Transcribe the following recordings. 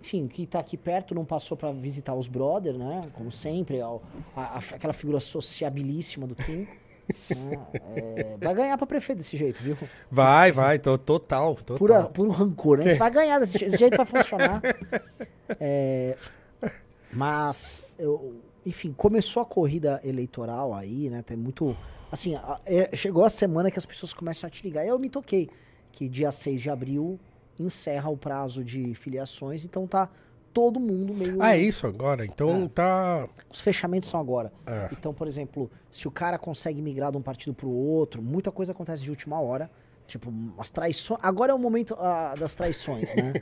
enfim, que está aqui perto não passou para visitar os brother, né? Como sempre, a, a, aquela figura sociabilíssima do Kim. Né? É, vai ganhar pra prefeito desse jeito, viu? Vai, vai, tô, total. total. Pura, puro rancor, né? Você é. vai ganhar desse jeito, jeito vai funcionar. É, mas, eu, enfim, começou a corrida eleitoral aí, né? Tem muito. Assim, é, chegou a semana que as pessoas começam a te ligar. Eu me toquei que dia 6 de abril encerra o prazo de filiações, então tá todo mundo meio. Ah, é isso agora. Então é. tá. Os fechamentos são agora. É. Então, por exemplo, se o cara consegue migrar de um partido para o outro, muita coisa acontece de última hora. Tipo, as traições. Agora é o momento ah, das traições, né?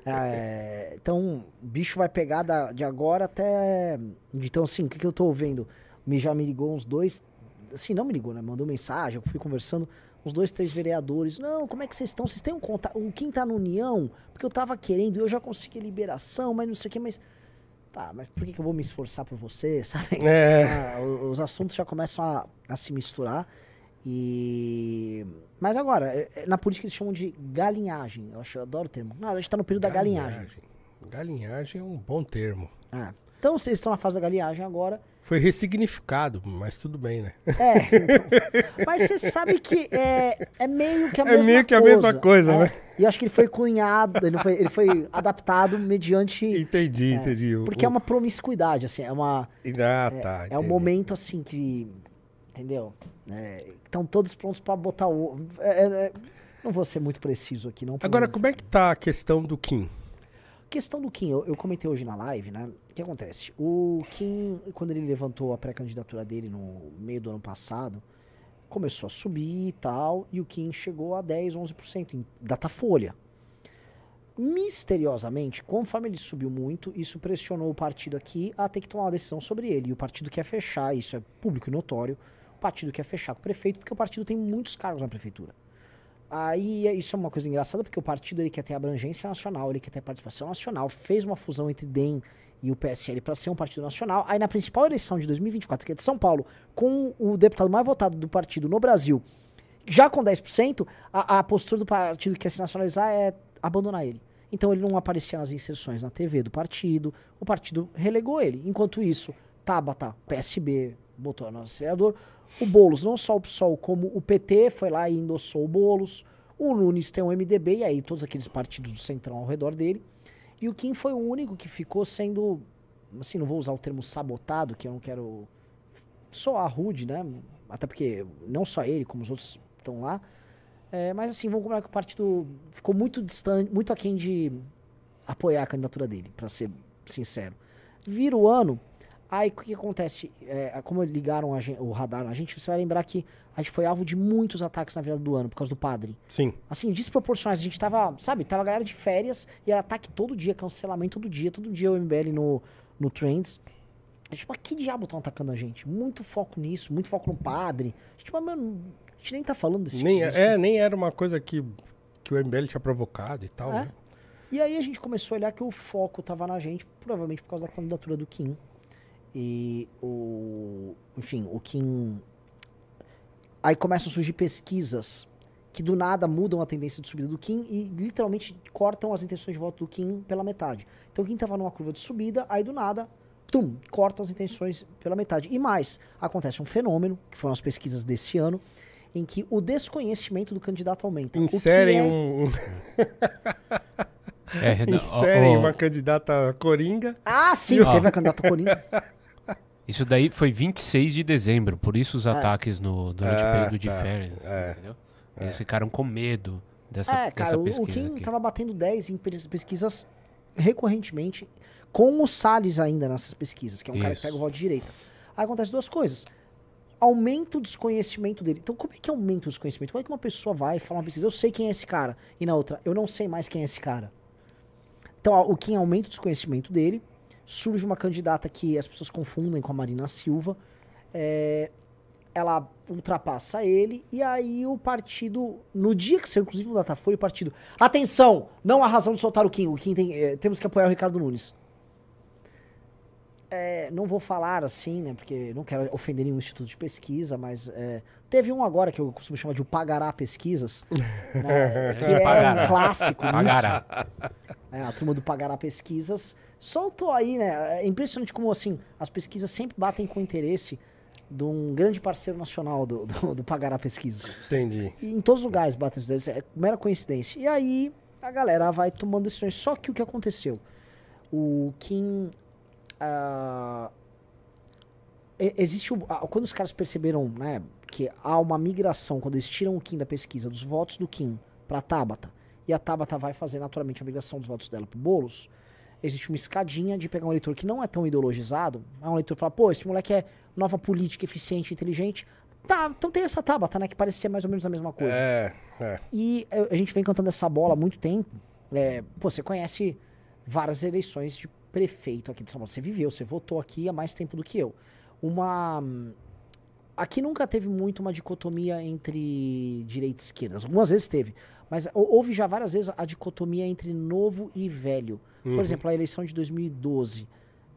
Ah, é, então, o bicho vai pegar da, de agora até. Então, assim, o que, que eu tô vendo? Me já me ligou uns dois. Assim, não me ligou, né? Mandou mensagem, eu fui conversando uns dois, três vereadores. Não, como é que vocês estão? Vocês têm um contato? O quem tá na União? Porque eu tava querendo, eu já consegui liberação, mas não sei o que, mas. Tá, mas por que, que eu vou me esforçar por você, sabe? É. Ah, os assuntos já começam a, a se misturar. E... Mas agora, é, é, na política eles chamam de galinhagem. Eu, acho, eu adoro o termo. Não, a gente tá no período galinhagem. da galinhagem. Galinhagem é um bom termo. Ah. Então, vocês estão na fase da galinhagem agora. Foi ressignificado, mas tudo bem, né? É. Então, mas você sabe que é, é meio que a é mesma coisa. É meio que a mesma coisa, é. né? E acho que ele foi cunhado, ele foi, ele foi adaptado mediante. Entendi, é, entendi. Porque é o... é uma promiscuidade, assim, é uma. Ah, é, tá. É, é um momento, assim, que. Entendeu? Estão todos prontos para botar o. não vou ser muito preciso aqui, não. Agora, como é que tá a questão do Kim? Questão do Kim, eu, eu, comentei hoje na live, né? O que acontece? O Kim, quando ele levantou a pré-candidatura dele no meio do ano passado, começou a subir e tal, e o Kim chegou a 10, 11% em datafolha. Misteriosamente, conforme ele subiu muito, isso pressionou o partido aqui a ter que tomar uma decisão sobre ele. E o partido quer fechar, isso é público e notório, o partido quer fechar com o prefeito, porque o partido tem muitos cargos na prefeitura. Aí isso é uma coisa engraçada, porque o partido ele quer ter abrangência nacional, ele quer ter participação nacional, fez uma fusão entre DEM e o PSL para ser um partido nacional. Aí na principal eleição de 2024, que é de São Paulo, com o deputado mais votado do partido no Brasil, já com 10%, a, a postura do partido que quer é se nacionalizar é abandonar ele. Então ele não aparecia nas inserções na TV do partido, o partido relegou ele. Enquanto isso, Tabata, PSB, botou no acelerador. O Boulos, não só o PSOL, como o PT foi lá e endossou o Boulos. O Nunes tem o MDB e aí todos aqueles partidos do Centrão ao redor dele. E o Kim foi o único que ficou sendo, assim, não vou usar o termo sabotado, que eu não quero soar rude, né? Até porque não só ele, como os outros estão lá. É, mas assim, vamos combinar que o partido ficou muito distante, muito aquém de apoiar a candidatura dele, para ser sincero. Vira o ano, Aí o que, acontece? É, como ligaram gente, o radar na gente, você vai lembrar que a gente foi alvo de muitos ataques na virada do ano por causa do padre. Sim. Assim, desproporcionais. A gente tava, sabe, tava a galera de férias e era ataque todo dia, cancelamento todo dia, todo dia o MBL no, no Trends. A gente, mas que diabo estão atacando a gente? Muito foco nisso, muito foco no padre. A gente, mas, mano, a gente nem tá falando desse nem, é, é, nem era uma coisa que, que o MBL tinha provocado e tal, é. né? E aí a gente começou a olhar que o foco tava na gente, provavelmente por causa da candidatura do Kim, e o. Enfim, o que. Aí começam a surgir pesquisas que do nada mudam a tendência de subida do Kim e literalmente cortam as intenções de voto do Kim pela metade. Então o Kim estava numa curva de subida, aí do nada, tum, cortam as intenções pela metade. E mais, acontece um fenômeno, que foram as pesquisas desse ano, em que o desconhecimento do candidato aumenta. Inserem é... um... é, Inserem oh, oh. uma candidata coringa. Ah, sim, oh. teve a candidata coringa. Isso daí foi 26 de dezembro, por isso os é. ataques no, durante o é, período de tá. férias, é. entendeu? Eles ficaram com medo dessa, é, cara, dessa pesquisa. O Kim estava batendo 10 em pesquisas recorrentemente, com o Salles ainda nessas pesquisas, que é um isso. cara que pega o voto de direita. Aí acontece duas coisas. Aumenta o desconhecimento dele. Então, como é que aumenta o desconhecimento? Como é que uma pessoa vai falar uma pesquisa, eu sei quem é esse cara, e na outra, eu não sei mais quem é esse cara? Então, o Kim aumenta o desconhecimento dele, surge uma candidata que as pessoas confundem com a Marina Silva. É, ela ultrapassa ele e aí o partido, no dia que saiu, inclusive, o Datafolha, o partido. Atenção! Não há razão de soltar o Kim. O Kim tem, é, temos que apoiar o Ricardo Nunes. É, não vou falar assim, né? Porque não quero ofender nenhum instituto de pesquisa, mas é, teve um agora que eu costumo chamar de o Pagará Pesquisas, né, é, que é um clássico. Pagará. É, a turma do Pagará Pesquisas soltou aí, né? É impressionante como, assim, as pesquisas sempre batem com o interesse de um grande parceiro nacional do, do, do Pagará Pesquisa. Entendi. E em todos os lugares batem os interesse, é mera coincidência. E aí a galera vai tomando decisões. Só que o que aconteceu? O Kim... Uh, existe o, quando os caras perceberam né, que há uma migração, quando eles tiram o Kim da pesquisa, dos votos do Kim para Tabata, e a Tabata vai fazer naturalmente a migração dos votos dela para Bolos, existe uma escadinha de pegar um eleitor que não é tão ideologizado, é um eleitor que fala, pô, esse moleque é nova política, eficiente, inteligente. Tá, então tem essa tábata, tá, né? Que parece ser mais ou menos a mesma coisa. É, é. E é, a gente vem cantando essa bola há muito tempo. É, pô, você conhece várias eleições de prefeito aqui de São Paulo. Você viveu, você votou aqui há mais tempo do que eu. Uma. Aqui nunca teve muito uma dicotomia entre direita e esquerda. Algumas vezes teve. Mas houve já várias vezes a dicotomia entre novo e velho. Uhum. Por exemplo, a eleição de 2012,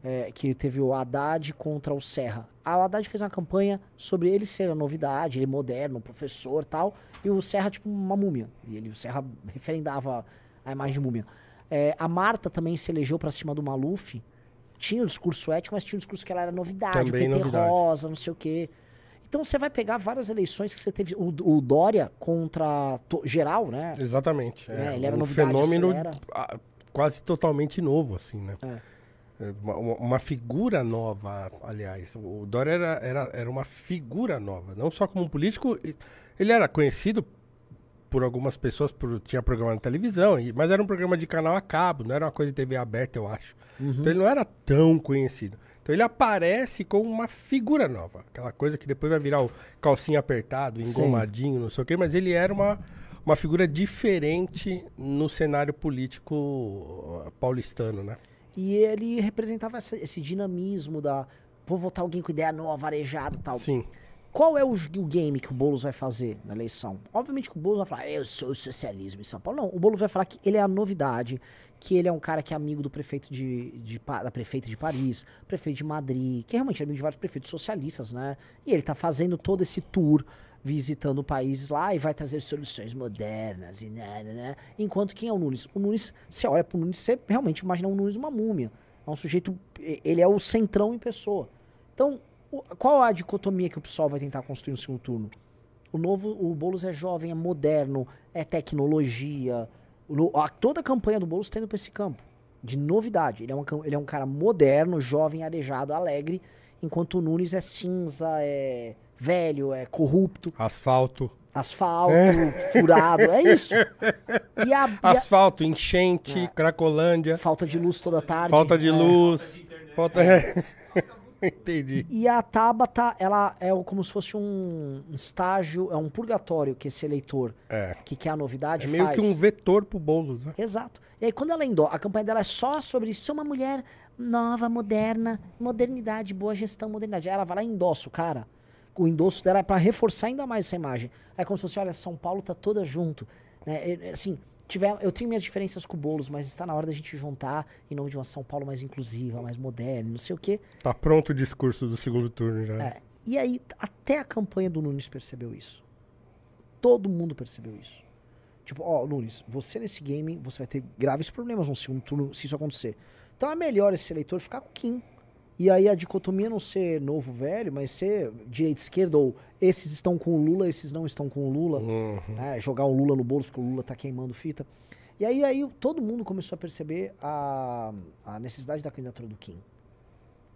é, que teve o Haddad contra o Serra. A ah, Haddad fez uma campanha sobre ele ser a novidade, ele é moderno, professor tal, e o Serra, tipo, uma múmia. E ele, o Serra referendava a imagem de múmia. É, a Marta também se elegeu para cima do Maluf. Tinha o um discurso ético, mas tinha o um discurso que ela era novidade, PT rosa, não sei o quê. Então você vai pegar várias eleições que você teve. O, o Dória contra geral, né? Exatamente. É, é, ele era um novidade. Fenômeno quase totalmente novo, assim, né? É. é uma, uma, figura nova, aliás. O Dória era, era, era uma figura nova, não só como um político. Ele era conhecido por algumas pessoas, por, tinha programa na televisão, e, mas era um programa de canal a cabo, não era uma coisa de TV aberta, eu acho. Uhum. Então ele não era tão conhecido. Então ele aparece como uma figura nova, aquela coisa que depois vai virar o calcinha apertado, engomadinho, Sim. não sei o quê, mas ele era uma uma figura diferente no cenário político uh, paulistano, né? E ele representava essa, esse dinamismo da vou votar alguém com ideia nova, arejada e tal. Sim. Qual é o, o game que o Boulos vai fazer na eleição? Obviamente que o Boulos vai falar, eu sou o socialismo em São Paulo. Não, o Boulos vai falar que ele é a novidade, que ele é um cara que é amigo do prefeito de, de da prefeita de Paris, prefeito de Madrid, que é realmente é amigo de vários prefeitos socialistas, né? E ele tá fazendo todo esse tour visitando países lá e vai trazer soluções modernas e né, né, né. Enquanto quem é o Nunes? O Nunes, você olha pro Nunes, você realmente imagina o Nunes uma múmia. É um sujeito, ele é o centrão em pessoa. Então, qual a dicotomia que o PSOL vai tentar construir no segundo turno? O novo, o Boulos é jovem, é moderno, é tecnologia. a, toda a campanha do Boulos tendo tá para esse campo de novidade. Ele é, uma, ele é um cara moderno, jovem, arejado, alegre, enquanto o Nunes é cinza, é velho, é corrupto. Asfalto. Asfalto, é. furado, é isso. E a, Asfalto, e a... enchente, é. cracolândia. Falta de luz toda tarde. Falta de é. luz. Falta. De falta... É. É. Entendi. E a Tabata, ela é como se fosse um estágio, é um purgatório que esse eleitor é. que quer a novidade é meio faz. que um vetor pro Boulos, né? Exato. E aí, quando ela endó, a campanha dela é só sobre ser uma mulher nova, moderna, modernidade, boa gestão, modernidade. Aí ela vai lá e endossa o cara. O endosso dela é para reforçar ainda mais essa imagem. É como se fosse, olha, São Paulo tá toda junto. Né? É, é, assim, Tiver, eu tenho minhas diferenças com o Boulos, mas está na hora da gente juntar em nome de uma São Paulo mais inclusiva, mais moderna, não sei o quê. Tá pronto o discurso do segundo turno já. É, e aí, até a campanha do Nunes percebeu isso. Todo mundo percebeu isso. Tipo, ó, oh, Nunes, você nesse game, você vai ter graves problemas no segundo turno se isso acontecer. Então é melhor esse eleitor ficar com o Kim. E aí a dicotomia não ser novo velho, mas ser direita esquerda, ou esses estão com o Lula, esses não estão com o Lula. Uhum. Né? Jogar o Lula no bolso, porque o Lula tá queimando fita. E aí, aí todo mundo começou a perceber a, a necessidade da candidatura do Kim.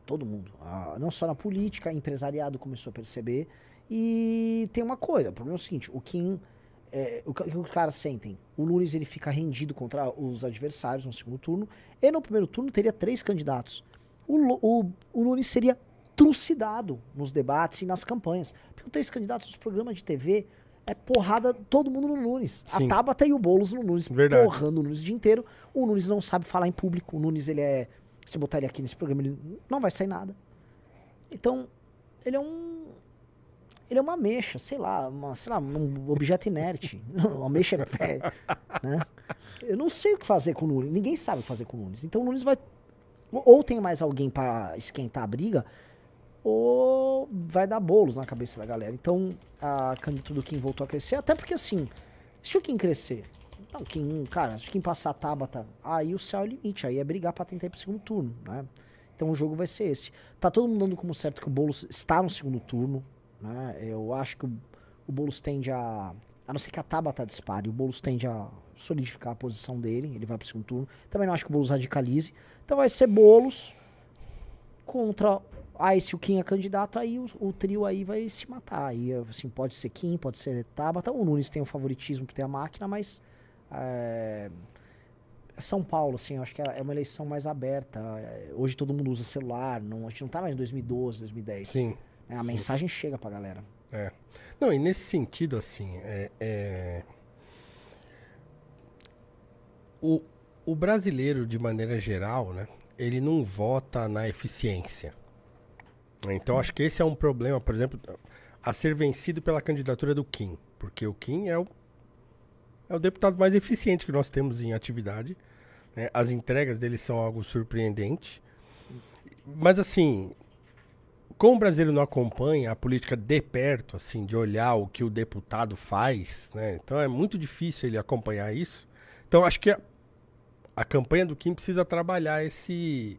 Todo mundo. A, não só na política, empresariado começou a perceber. E tem uma coisa, o problema é o seguinte, o Kim... É, o que os caras sentem? O Nunes ele fica rendido contra os adversários no segundo turno. E no primeiro turno teria três candidatos o, o, o Nunes seria trucidado nos debates e nas campanhas. Porque três candidatos nos programas de TV é porrada todo mundo no Nunes. Sim. A Tabata e o Boulos no Nunes, Verdade. porrando o Nunes o dia inteiro. O Nunes não sabe falar em público. O Nunes, ele é. Se botar ele aqui nesse programa, ele não vai sair nada. Então, ele é um. Ele é uma mecha, sei lá, uma, sei lá, um objeto inerte. uma mecha é pé. Né? Eu não sei o que fazer com o Nunes. Ninguém sabe o que fazer com o Nunes. Então o Nunes vai ou tem mais alguém para esquentar a briga, ou vai dar bolos na cabeça da galera. Então a candidatura do Kim voltou a crescer, até porque assim, se o Kim crescer, não, Kim, cara, se o Kim passar a Tabata, aí o céu é o limite, aí é brigar para tentar ir pro segundo turno, né? Então o jogo vai ser esse. Tá todo mundo dando como certo que o Boulos está no segundo turno, né? Eu acho que o, o Boulos tende a. A não ser que a Tabata dispare, o Boulos tende a solidificar a posição dele, ele vai para o segundo turno. Também não acho que o Boulos radicalize. Então vai ser Boulos contra. Aí, se o Kim é candidato, aí o, o trio aí vai se matar. Aí, assim, pode ser Kim, pode ser Tabata. O Nunes tem o favoritismo por ter a máquina, mas. É... São Paulo, assim, acho que é, é uma eleição mais aberta. Eh, hoje todo mundo usa celular, não, a gente não tá mais em 2012, 2010. Sim. É, a sim. mensagem chega pra galera. É. Não, e nesse sentido, assim, é, é, o, o brasileiro, de maneira geral, né, ele não vota na eficiência. Então, acho que esse é um problema, por exemplo, a ser vencido pela candidatura do Kim. Porque o Kim é o, é o deputado mais eficiente que nós temos em atividade. Né? As entregas dele são algo surpreendente. Mas, assim, como o brasileiro não acompanha a política de perto, assim, de olhar o que o deputado faz, né? Então, é muito difícil ele acompanhar isso. Então, acho que a campanha do Kim precisa trabalhar esse,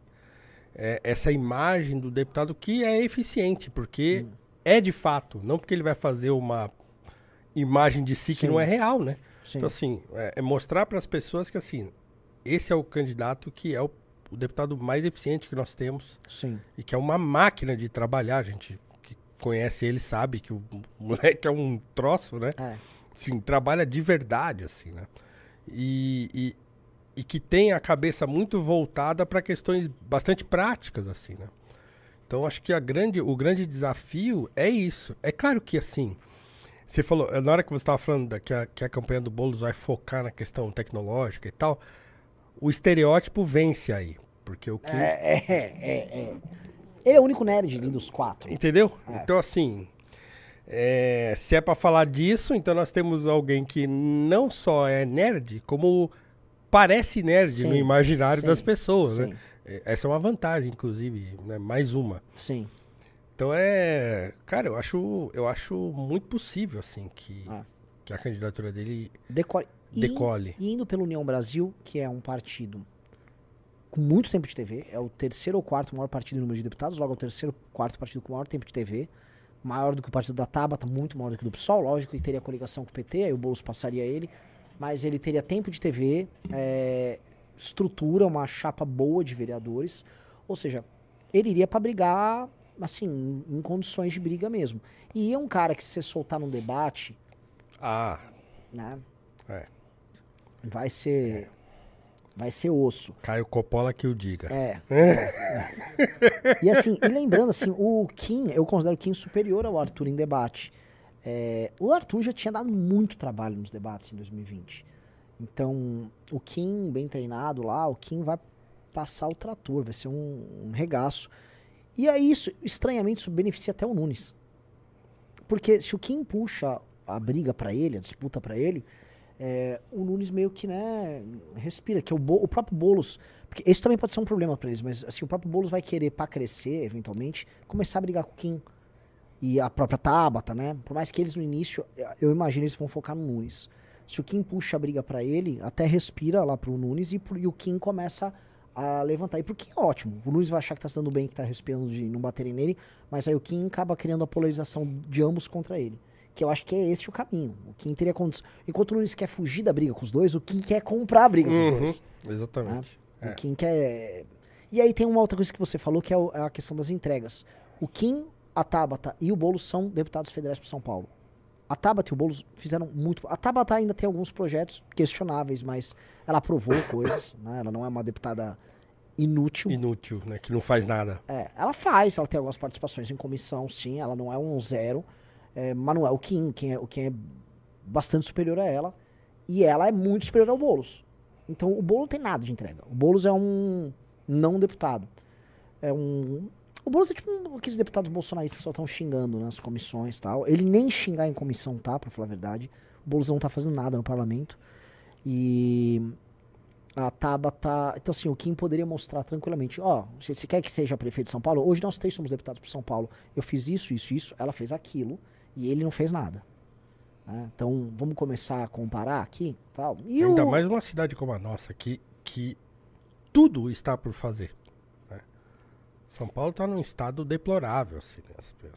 é, essa imagem do deputado que é eficiente, porque hum. é de fato, não porque ele vai fazer uma imagem de si Sim. que não é real, né? Sim. Então, assim, é, é mostrar para as pessoas que, assim, esse é o candidato que é o, o, deputado mais eficiente que nós temos. Sim. E que é uma máquina de trabalhar, a gente que conhece ele sabe que o moleque é um troço, né? É. trabalha de verdade, assim, né? E, e e que tem a cabeça muito voltada para questões bastante práticas, assim, né? Então, acho que a grande, o grande desafio é isso. É claro que, assim, você falou, na hora que você estava falando da, que, a, que a campanha do Boulos vai focar na questão tecnológica e tal, o estereótipo vence aí. Porque o que. É, é, é, é. é. Ele é o único nerd dos quatro. Entendeu? É. Então, assim. É, se é para falar disso, então nós temos alguém que não só é nerd, como parece nerd sim, no imaginário sim, das pessoas, né? sim. né? Essa é uma vantagem, inclusive, né? Mais uma. Sim. Então é, cara, eu acho, eu acho muito possível assim que, ah. que a candidatura dele decole. decole. E, indo pela União Brasil, que é um partido com muito tempo de TV, é o terceiro ou quarto maior partido no número de deputados, logo é o terceiro ou quarto partido com maior tempo de TV, maior do que o partido da Tabata, tá muito maior do que o do PSOL, lógico, e teria coligação com o PT, aí o Bolso passaria ele mas ele teria tempo de TV, é, estrutura, uma chapa boa de vereadores, ou seja, ele iria para brigar, assim, em condições de briga mesmo. E é um cara que se você soltar num debate... Ah. Né? É. Vai ser... É. Vai ser osso. Caio Coppola que o diga. É. é. E assim, e lembrando assim, o Kim, eu considero o Kim superior ao Arthur em debate. É, o Arthur já tinha dado muito trabalho nos debates em 2020. Então, o Kim, bem treinado lá, o Kim vai passar o trator, vai ser um, um regaço. E aí, é isso, estranhamente, isso beneficia até o Nunes. Porque se o Kim puxa a briga para ele, a disputa para ele, é, o Nunes meio que né, respira, que é o, Bo, o próprio Boulos. Porque esse também pode ser um problema para eles, mas assim, o próprio Boulos vai querer, para crescer, eventualmente, começar a brigar com o Kim e a própria Tabata, né? Por mais que eles no início, eh, eu imagino eles vão focar no Nunes. Se o Kim puxa a briga para ele, até respira lá pro Nunes e, pro, e o Kim começa a levantar. E pro Kim é ótimo. O Nunes vai achar que tá se dando bem, que tá respirando de não baterem nele, mas aí o Kim acaba criando a polarização de ambos contra ele. Que eu acho que é esse o caminho. O Kim teria condições, Enquanto o Nunes quer fugir da briga com os dois, o Kim quer comprar a briga uhum, com os uhum. dois. Né? Exatamente. Né? É. O Kim quer. E aí tem uma outra coisa que você falou que é, é a questão das entregas. O Kim a Tabata e o Boulos são deputados federais para São Paulo. A Tabata e o Boulos fizeram muito. A Tabata ainda tem alguns projetos questionáveis, mas ela aprovou coisas, né? Ela não é uma deputada inútil. Inútil, né? Que não faz nada. É, ela faz, ela tem algumas participações em comissão, sim, ela não é um zero. É, é o Kim, quem é, o Kim é bastante superior a ela. E ela é muito superior ao Boulos. Então o Boulos não tem nada de entrega. O Boulos é um não deputado. É um o Boulos é tipo um, aqueles deputados bolsonaristas que só estão xingando nas né, comissões e tal. Ele nem xingar em comissão tá, pra falar a verdade. O Boulos não tá fazendo nada no parlamento. E a Taba Tá... Então, assim, o Kim poderia mostrar tranquilamente: ó, se você quer que seja prefeito de São Paulo? Hoje nós três somos deputados por São Paulo. Eu fiz isso, isso, isso. Ela fez aquilo. E ele não fez nada. Né? Então, vamos começar a comparar aqui tal. E Ainda o... mais numa cidade como a nossa, que, que tudo está por fazer. São Paulo está num estado deplorável. Assim, né?